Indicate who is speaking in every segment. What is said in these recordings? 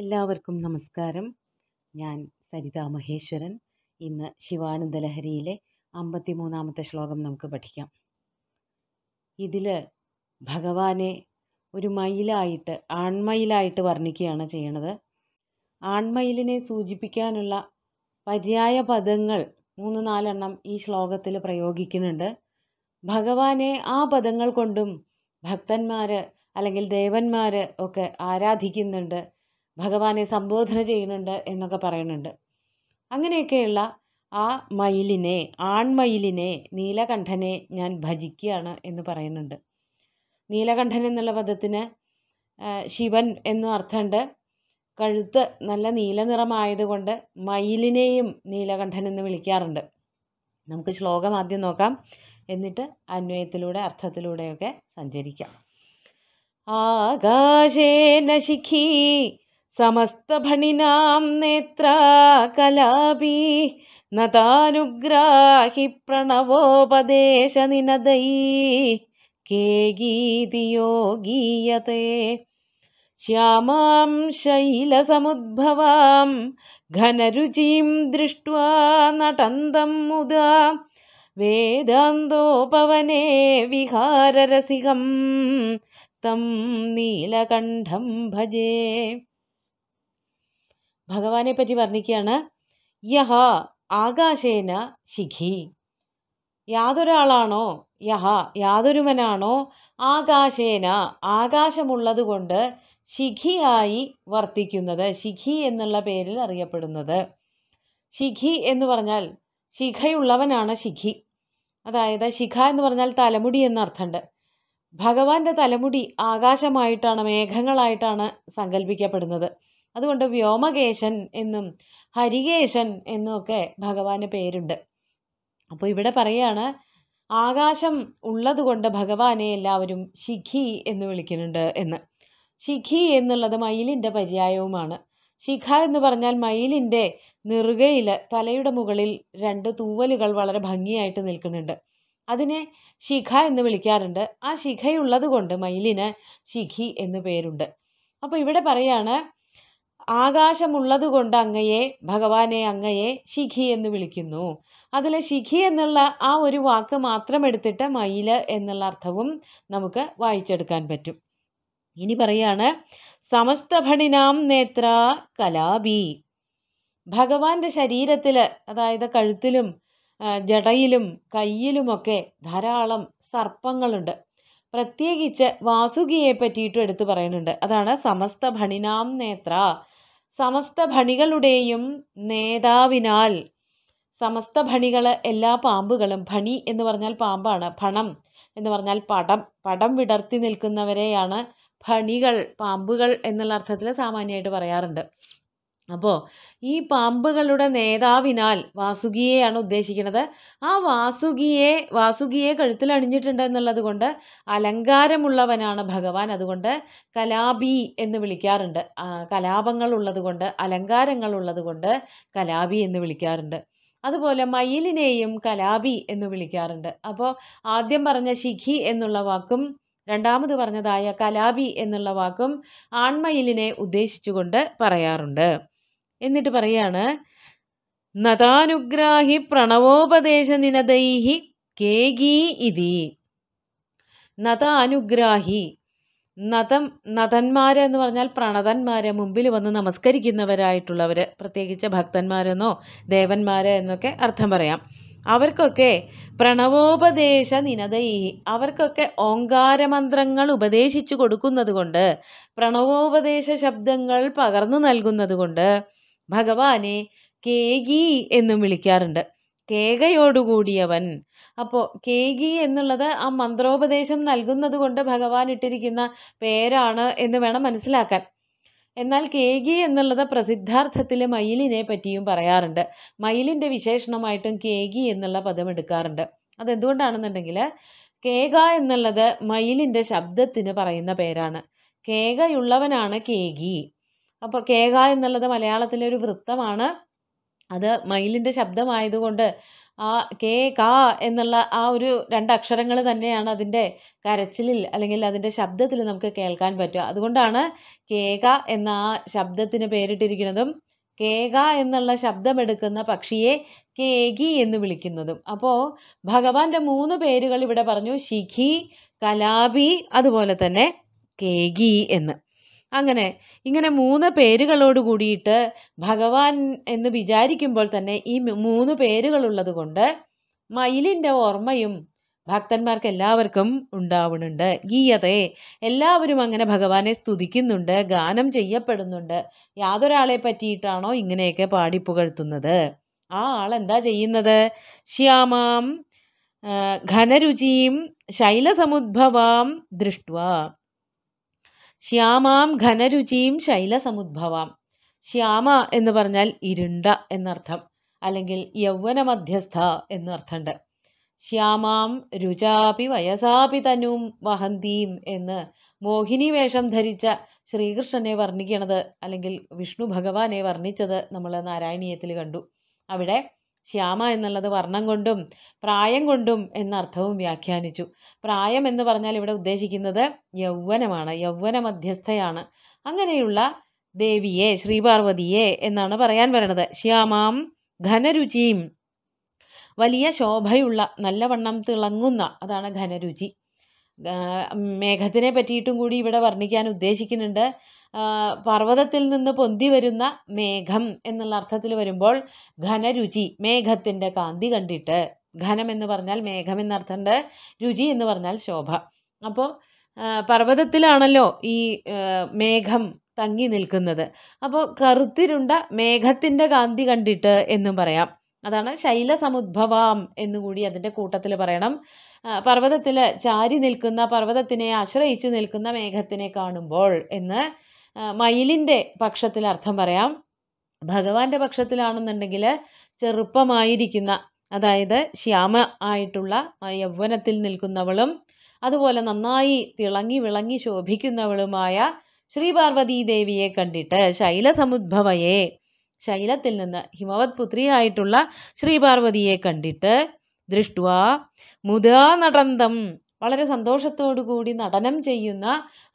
Speaker 1: എല്ലാവർക്കും നമസ്കാരം ഞാൻ സരിതാ മഹേശ്വരൻ ഇന്ന് ശിവാനന്ദ ലഹരിയിലെ അമ്പത്തിമൂന്നാമത്തെ ശ്ലോകം നമുക്ക് പഠിക്കാം ഇതിൽ ഭഗവാനെ ഒരു മയിലായിട്ട് ആൺമയിലായിട്ട് വർണ്ണിക്കുകയാണ് ചെയ്യണത് ആൺമയിലിനെ സൂചിപ്പിക്കാനുള്ള പര്യായ പദങ്ങൾ മൂന്ന് നാലെണ്ണം ഈ ശ്ലോകത്തിൽ പ്രയോഗിക്കുന്നുണ്ട് ഭഗവാനെ ആ പദങ്ങൾ കൊണ്ടും ഭക്തന്മാർ അല്ലെങ്കിൽ ദേവന്മാർ ഒക്കെ ആരാധിക്കുന്നുണ്ട് ഭഗവാനെ സംബോധന ചെയ്യുന്നുണ്ട് എന്നൊക്കെ പറയുന്നുണ്ട് അങ്ങനെയൊക്കെയുള്ള ആ മയിലിനെ ആൺമയിലിനെ നീലകണ്ഠനെ ഞാൻ ഭജിക്കുകയാണ് എന്ന് പറയുന്നുണ്ട് നീലകണ്ഠൻ എന്നുള്ള പദത്തിന് ശിവൻ എന്നും അർത്ഥമുണ്ട് കഴുത്ത് നല്ല നീല നിറമായതുകൊണ്ട് മയിലിനെയും നീലകണ്ഠൻ എന്ന് വിളിക്കാറുണ്ട് നമുക്ക് ശ്ലോകം ആദ്യം നോക്കാം എന്നിട്ട് അന്വയത്തിലൂടെ അർത്ഥത്തിലൂടെയൊക്കെ സഞ്ചരിക്കാം ആകാശേന ശിഖി समस्तभणिनां नेत्रा कलापि नतानुग्राहि प्रणवोपदेशनिनदै के गीतियो गीयते श्यामां शैलसमुद्भवां घनरुचिं दृष्ट्वा नटन्तम् मुदा वेदान्तोपवने विहाररसिकं तं नीलकण्ठं भजे ഭഗവാനെ പറ്റി വർണ്ണിക്കുകയാണ് യഹ ആകാശേന ശിഖി യാതൊരാളാണോ യഹ യാതൊരുവനാണോ ആകാശേന ആകാശമുള്ളതുകൊണ്ട് ശിഖിയായി വർത്തിക്കുന്നത് ശിഖി എന്നുള്ള പേരിൽ അറിയപ്പെടുന്നത് ശിഖി എന്ന് പറഞ്ഞാൽ ശിഖയുള്ളവനാണ് ശിഖി അതായത് ശിഖ എന്ന് പറഞ്ഞാൽ തലമുടി എന്ന ഭഗവാന്റെ തലമുടി ആകാശമായിട്ടാണ് മേഘങ്ങളായിട്ടാണ് സങ്കല്പിക്കപ്പെടുന്നത് അതുകൊണ്ട് വ്യോമകേശൻ എന്നും ഹരികേശൻ ഒക്കെ ഭഗവാന് പേരുണ്ട് അപ്പോൾ ഇവിടെ പറയാണ് ആകാശം ഉള്ളതുകൊണ്ട് ഭഗവാനെ എല്ലാവരും ശിഖി എന്ന് വിളിക്കുന്നുണ്ട് എന്ന് ശിഖി എന്നുള്ളത് മയിലിൻ്റെ പര്യായവുമാണ് ശിഖ എന്ന് പറഞ്ഞാൽ മയിലിൻ്റെ നിറുകയിൽ തലയുടെ മുകളിൽ രണ്ട് തൂവലുകൾ വളരെ ഭംഗിയായിട്ട് നിൽക്കുന്നുണ്ട് അതിനെ ശിഖ എന്ന് വിളിക്കാറുണ്ട് ആ ശിഖയുള്ളത് കൊണ്ട് മയിലിന് ശിഖി എന്ന് പേരുണ്ട് അപ്പോൾ ഇവിടെ പറയാണ് ആകാശമുള്ളതുകൊണ്ട് അങ്ങയെ ഭഗവാനെ അങ്ങയെ ശിഖി എന്ന് വിളിക്കുന്നു അതിൽ ശിഖി എന്നുള്ള ആ ഒരു വാക്ക് മാത്രം എടുത്തിട്ട് മയിൽ എന്നുള്ള അർത്ഥവും നമുക്ക് വായിച്ചെടുക്കാൻ പറ്റും ഇനി പറയാണ് സമസ്തഭണിനാം നേത്ര കലാബി ഭഗവാന്റെ ശരീരത്തിൽ അതായത് കഴുത്തിലും ജടയിലും കയ്യിലുമൊക്കെ ധാരാളം സർപ്പങ്ങളുണ്ട് പ്രത്യേകിച്ച് വാസുകിയെ പറ്റിയിട്ടും എടുത്തു പറയുന്നുണ്ട് അതാണ് സമസ്ത ഭണിനാം നേത്ര സമസ്ത ഭണികളുടെയും നേതാവിനാൽ സമസ്ത ഭണികൾ എല്ലാ പാമ്പുകളും ഭണി എന്ന് പറഞ്ഞാൽ പാമ്പാണ് ഭണം എന്ന് പറഞ്ഞാൽ പടം പടം വിടർത്തി നിൽക്കുന്നവരെയാണ് ഭണികൾ പാമ്പുകൾ എന്നുള്ള അർത്ഥത്തിൽ സാമാന്യമായിട്ട് പറയാറുണ്ട് അപ്പോൾ ഈ പാമ്പുകളുടെ നേതാവിനാൽ വാസുകിയെയാണ് ഉദ്ദേശിക്കുന്നത് ആ വാസുകിയെ വാസുകിയെ കഴുത്തിൽ അണിഞ്ഞിട്ടുണ്ട് എന്നുള്ളത് കൊണ്ട് അലങ്കാരമുള്ളവനാണ് ഭഗവാൻ അതുകൊണ്ട് കലാപി എന്ന് വിളിക്കാറുണ്ട് കലാപങ്ങൾ ഉള്ളത് കൊണ്ട് അലങ്കാരങ്ങൾ ഉള്ളത് കൊണ്ട് കലാപി എന്ന് വിളിക്കാറുണ്ട് അതുപോലെ മയിലിനെയും കലാപി എന്ന് വിളിക്കാറുണ്ട് അപ്പോൾ ആദ്യം പറഞ്ഞ ശിഖി എന്നുള്ള വാക്കും രണ്ടാമത് പറഞ്ഞതായ കലാപി എന്നുള്ള വാക്കും ആൺമയിലിനെ ഉദ്ദേശിച്ചുകൊണ്ട് പറയാറുണ്ട് എന്നിട്ട് പറയാണ് നതാനുഗ്രാഹി പ്രണവോപദേശ നിനദൈഹി കേകീ ഇതി നതാനുഗ്രാഹി അനുഗ്രാഹി നതം നതന്മാർ എന്ന് പറഞ്ഞാൽ പ്രണതന്മാർ മുമ്പിൽ വന്ന് നമസ്കരിക്കുന്നവരായിട്ടുള്ളവർ പ്രത്യേകിച്ച് ഭക്തന്മാരെന്നോ ദേവന്മാരെ എന്നൊക്കെ അർത്ഥം പറയാം അവർക്കൊക്കെ പ്രണവോപദേശ നിനദൈഹി അവർക്കൊക്കെ ഓങ്കാരമന്ത്രങ്ങൾ ഉപദേശിച്ചു കൊടുക്കുന്നത് കൊണ്ട് പ്രണവോപദേശ ശബ്ദങ്ങൾ പകർന്നു നൽകുന്നത് കൊണ്ട് ഭഗവാനെ കേകി എന്നും വിളിക്കാറുണ്ട് കേകയോടുകൂടിയവൻ അപ്പോൾ കേകി എന്നുള്ളത് ആ മന്ത്രോപദേശം നൽകുന്നത് കൊണ്ട് ഭഗവാൻ ഇട്ടിരിക്കുന്ന പേരാണ് എന്ന് വേണം മനസ്സിലാക്കാൻ എന്നാൽ കേകി എന്നുള്ളത് പ്രസിദ്ധാർത്ഥത്തിൽ മയിലിനെ പറ്റിയും പറയാറുണ്ട് മയിലിൻ്റെ വിശേഷണമായിട്ടും കേകി എന്നുള്ള പദം എടുക്കാറുണ്ട് അതെന്തുകൊണ്ടാണെന്നുണ്ടെങ്കിൽ കേക എന്നുള്ളത് മയിലിൻ്റെ ശബ്ദത്തിന് പറയുന്ന പേരാണ് കേകയുള്ളവനാണ് കേകി അപ്പോൾ കേക എന്നുള്ളത് മലയാളത്തിലെ ഒരു വൃത്തമാണ് അത് മയിലിൻ്റെ ശബ്ദമായതുകൊണ്ട് ആ കേ കാ എന്നുള്ള ആ ഒരു രണ്ട് അക്ഷരങ്ങൾ തന്നെയാണ് അതിൻ്റെ കരച്ചിലിൽ അല്ലെങ്കിൽ അതിൻ്റെ ശബ്ദത്തിൽ നമുക്ക് കേൾക്കാൻ പറ്റുക അതുകൊണ്ടാണ് കേക എന്ന ആ ശബ്ദത്തിന് പേരിട്ടിരിക്കുന്നതും കേക എന്നുള്ള ശബ്ദമെടുക്കുന്ന പക്ഷിയെ കേകി എന്ന് വിളിക്കുന്നതും അപ്പോൾ ഭഗവാന്റെ മൂന്ന് പേരുകൾ ഇവിടെ പറഞ്ഞു ശിഖി കലാപി അതുപോലെ തന്നെ കേകി എന്ന് അങ്ങനെ ഇങ്ങനെ മൂന്ന് പേരുകളോട് കൂടിയിട്ട് ഭഗവാൻ എന്ന് വിചാരിക്കുമ്പോൾ തന്നെ ഈ മൂന്ന് പേരുകളുള്ളത് കൊണ്ട് മയിലിൻ്റെ ഓർമ്മയും ഭക്തന്മാർക്ക് എല്ലാവർക്കും ഉണ്ടാവുന്നുണ്ട് ഗീയതേ എല്ലാവരും അങ്ങനെ ഭഗവാനെ സ്തുതിക്കുന്നുണ്ട് ഗാനം ചെയ്യപ്പെടുന്നുണ്ട് യാതൊരാളെ പറ്റിയിട്ടാണോ ഇങ്ങനെയൊക്കെ പാടി പുകഴ്ത്തുന്നത് ആ ആളെന്താ ചെയ്യുന്നത് ശ്യാമാം ഘനരുചിയും ശൈലസമുദ്ഭവാം ദൃഷ്ട്വ ശ്യാമാം ഘനരുചിയും ശൈലസമുദ്ഭവാം ശ്യാമ എന്ന് പറഞ്ഞാൽ ഇരുണ്ട എന്നർത്ഥം അല്ലെങ്കിൽ മധ്യസ്ഥ എന്നർത്ഥമുണ്ട് ശ്യാമാം രുചാപി വയസാപി തനും വഹന്തിയും എന്ന് മോഹിനി വേഷം ധരിച്ച ശ്രീകൃഷ്ണനെ വർണ്ണിക്കണത് അല്ലെങ്കിൽ വിഷ്ണു ഭഗവാനെ വർണ്ണിച്ചത് നമ്മൾ നാരായണീയത്തിൽ കണ്ടു അവിടെ ശ്യാമ എന്നുള്ളത് വർണ്ണം കൊണ്ടും പ്രായം കൊണ്ടും എന്നർത്ഥവും വ്യാഖ്യാനിച്ചു പ്രായം എന്ന് പറഞ്ഞാൽ ഇവിടെ ഉദ്ദേശിക്കുന്നത് യൗവനമാണ് യൗവന മധ്യസ്ഥയാണ് അങ്ങനെയുള്ള ദേവിയെ ശ്രീപാർവതിയെ എന്നാണ് പറയാൻ വരണത് ശ്യാമാം ഘനരുചിയും വലിയ ശോഭയുള്ള നല്ലവണ്ണം തിളങ്ങുന്ന അതാണ് ഘനരുചി മേഘത്തിനെ പറ്റിയിട്ടും കൂടി ഇവിടെ വർണ്ണിക്കാൻ ഉദ്ദേശിക്കുന്നുണ്ട് പർവ്വതത്തിൽ നിന്ന് പൊന്തി വരുന്ന മേഘം എന്നുള്ള അർത്ഥത്തിൽ വരുമ്പോൾ ഘനരുചി മേഘത്തിൻ്റെ കാന്തി കണ്ടിട്ട് ഘനം എന്ന് പറഞ്ഞാൽ മേഘം എന്നർത്ഥമുണ്ട് രുചി എന്ന് പറഞ്ഞാൽ ശോഭ അപ്പോൾ പർവ്വതത്തിലാണല്ലോ ഈ മേഘം തങ്ങി നിൽക്കുന്നത് അപ്പോൾ കറുത്തിരുണ്ട മേഘത്തിൻ്റെ കാന്തി കണ്ടിട്ട് എന്നും പറയാം അതാണ് ശൈലസമുദ്ഭവാം എന്നുകൂടി അതിൻ്റെ കൂട്ടത്തിൽ പറയണം പർവ്വതത്തിൽ ചാരി നിൽക്കുന്ന പർവ്വതത്തിനെ ആശ്രയിച്ചു നിൽക്കുന്ന മേഘത്തിനെ കാണുമ്പോൾ എന്ന് മയിലിൻ്റെ പക്ഷത്തിൽ അർത്ഥം പറയാം ഭഗവാന്റെ പക്ഷത്തിലാണെന്നുണ്ടെങ്കിൽ ചെറുപ്പമായിരിക്കുന്ന അതായത് ശ്യാമ ആയിട്ടുള്ള യൗവനത്തിൽ നിൽക്കുന്നവളും അതുപോലെ നന്നായി തിളങ്ങി വിളങ്ങി ശോഭിക്കുന്നവളുമായ ശ്രീ പാർവതി ദേവിയെ കണ്ടിട്ട് ശൈലസമുദ്ഭവയെ ശൈലത്തിൽ നിന്ന് ഹിമവത് പുത്രിയായിട്ടുള്ള ശ്രീ പാർവതിയെ കണ്ടിട്ട് ദൃഷ്ടുവ മുദാ നടന്തം വളരെ സന്തോഷത്തോടു കൂടി നടനം ചെയ്യുന്ന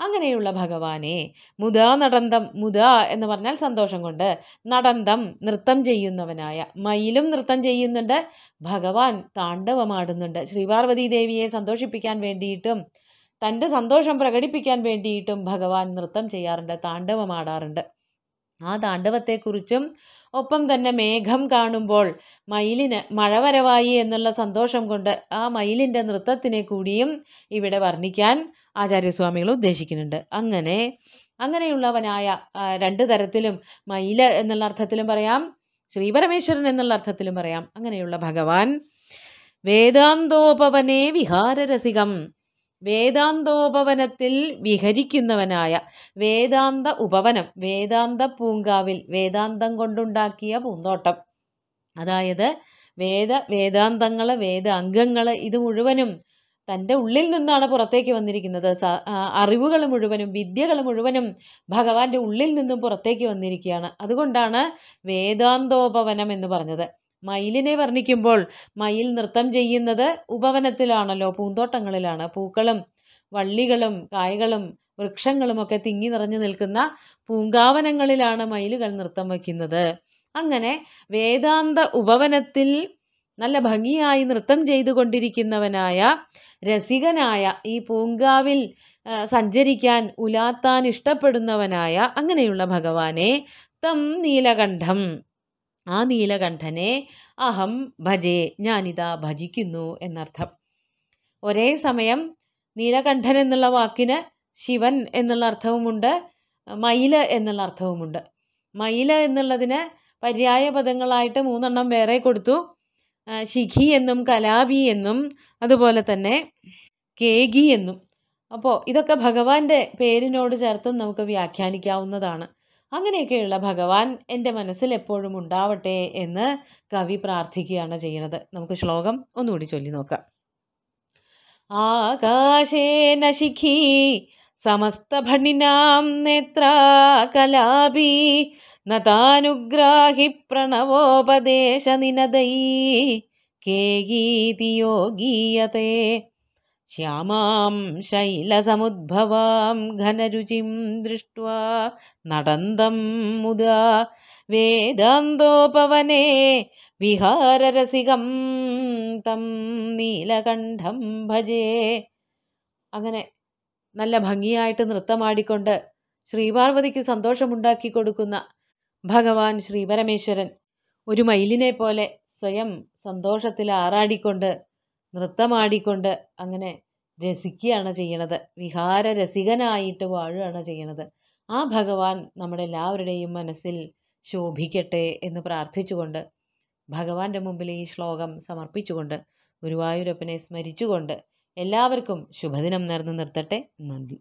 Speaker 1: അങ്ങനെയുള്ള ഭഗവാനെ മുത നടന്തം മുത എന്ന് പറഞ്ഞാൽ സന്തോഷം കൊണ്ട് നടന്തം നൃത്തം ചെയ്യുന്നവനായ മയിലും നൃത്തം ചെയ്യുന്നുണ്ട് ഭഗവാൻ താണ്ഡവമാടുന്നുണ്ട് ശ്രീപാർവതി ദേവിയെ സന്തോഷിപ്പിക്കാൻ വേണ്ടിയിട്ടും തൻ്റെ സന്തോഷം പ്രകടിപ്പിക്കാൻ വേണ്ടിയിട്ടും ഭഗവാൻ നൃത്തം ചെയ്യാറുണ്ട് താണ്ഡവമാടാറുണ്ട് ആ താണ്ഡവത്തെക്കുറിച്ചും ഒപ്പം തന്നെ മേഘം കാണുമ്പോൾ മയിലിന് മഴ വരവായി എന്നുള്ള സന്തോഷം കൊണ്ട് ആ മയിലിൻ്റെ നൃത്തത്തിനെ കൂടിയും ഇവിടെ വർണ്ണിക്കാൻ ആചാര്യസ്വാമികൾ ഉദ്ദേശിക്കുന്നുണ്ട് അങ്ങനെ അങ്ങനെയുള്ളവനായ രണ്ട് തരത്തിലും മയിൽ എന്നുള്ള അർത്ഥത്തിലും പറയാം ശ്രീപരമേശ്വരൻ എന്നുള്ള അർത്ഥത്തിലും പറയാം അങ്ങനെയുള്ള ഭഗവാൻ വേദാന്തോപവനേ വിഹാരരസികം വേദാന്തോപവനത്തിൽ വിഹരിക്കുന്നവനായ വേദാന്ത ഉപവനം വേദാന്ത പൂങ്കാവിൽ വേദാന്തം കൊണ്ടുണ്ടാക്കിയ പൂന്തോട്ടം അതായത് വേദ വേദാന്തങ്ങൾ വേദ അംഗങ്ങൾ ഇത് മുഴുവനും തൻ്റെ ഉള്ളിൽ നിന്നാണ് പുറത്തേക്ക് വന്നിരിക്കുന്നത് അറിവുകൾ മുഴുവനും വിദ്യകൾ മുഴുവനും ഭഗവാന്റെ ഉള്ളിൽ നിന്നും പുറത്തേക്ക് വന്നിരിക്കുകയാണ് അതുകൊണ്ടാണ് വേദാന്തോപവനം എന്ന് പറഞ്ഞത് മയിലിനെ വർണ്ണിക്കുമ്പോൾ മയിൽ നൃത്തം ചെയ്യുന്നത് ഉപവനത്തിലാണല്ലോ പൂന്തോട്ടങ്ങളിലാണ് പൂക്കളും വള്ളികളും കായകളും ഒക്കെ തിങ്ങി നിറഞ്ഞു നിൽക്കുന്ന പൂങ്കാവനങ്ങളിലാണ് മയിലുകൾ നൃത്തം വയ്ക്കുന്നത് അങ്ങനെ വേദാന്ത ഉപവനത്തിൽ നല്ല ഭംഗിയായി നൃത്തം ചെയ്തുകൊണ്ടിരിക്കുന്നവനായ രസികനായ ഈ പൂങ്കാവിൽ സഞ്ചരിക്കാൻ ഉലാത്താൻ ഇഷ്ടപ്പെടുന്നവനായ അങ്ങനെയുള്ള ഭഗവാനെ തം നീലകണ്ഠം ആ നീലകണ്ഠനെ അഹം ഭജേ ഞാനിതാ ഭജിക്കുന്നു എന്നർത്ഥം ഒരേ സമയം നീലകണ്ഠൻ എന്നുള്ള വാക്കിന് ശിവൻ എന്നുള്ള അർത്ഥവുമുണ്ട് മയില് എന്നുള്ള അർത്ഥവുമുണ്ട് മയില് എന്നുള്ളതിന് പര്യായ പദങ്ങളായിട്ട് മൂന്നെണ്ണം വേറെ കൊടുത്തു ശിഖി എന്നും കലാബി എന്നും അതുപോലെ തന്നെ കേകി എന്നും അപ്പോൾ ഇതൊക്കെ ഭഗവാന്റെ പേരിനോട് ചേർത്തും നമുക്ക് വ്യാഖ്യാനിക്കാവുന്നതാണ് അങ്ങനെയൊക്കെയുള്ള ഭഗവാൻ എൻ്റെ മനസ്സിൽ എപ്പോഴും ഉണ്ടാവട്ടെ എന്ന് കവി പ്രാർത്ഥിക്കുകയാണ് ചെയ്യുന്നത് നമുക്ക് ശ്ലോകം ഒന്നുകൂടി ചൊല്ലി നോക്കാം ആകാശേന ശിഖി സമസ്തഭണിനാം നേത്രാകലാപി നതാനുഗ്രാഹി പ്രണവോപദേശനിനദൈ നിനദൈ കേഗീതി യോഗീയതേ ശ്യാമാം ശൈലസമുദ്ഭവാം ഘനരുചിം ദൃഷ്ട്വാ നടന്തം മുദാ വേദാന്തോപവനെ വിഹാരരസികം തം നീലകണ്ഠം ഭജേ അങ്ങനെ നല്ല ഭംഗിയായിട്ട് നൃത്തമാടിക്കൊണ്ട് ശ്രീപാർവതിക്ക് സന്തോഷമുണ്ടാക്കി കൊടുക്കുന്ന ഭഗവാൻ ശ്രീപരമേശ്വരൻ ഒരു മയിലിനെ പോലെ സ്വയം സന്തോഷത്തിൽ ആറാടിക്കൊണ്ട് നൃത്തമാടിക്കൊണ്ട് അങ്ങനെ രസിക്കുകയാണ് ചെയ്യണത് വിഹാര രസികനായിട്ട് വാഴുകയാണ് ചെയ്യണത് ആ ഭഗവാൻ നമ്മുടെ എല്ലാവരുടെയും മനസ്സിൽ ശോഭിക്കട്ടെ എന്ന് പ്രാർത്ഥിച്ചുകൊണ്ട് ഭഗവാന്റെ മുമ്പിൽ ഈ ശ്ലോകം സമർപ്പിച്ചുകൊണ്ട് ഗുരുവായൂരപ്പനെ സ്മരിച്ചുകൊണ്ട് എല്ലാവർക്കും ശുഭദിനം നേർന്ന് നിർത്തട്ടെ നന്ദി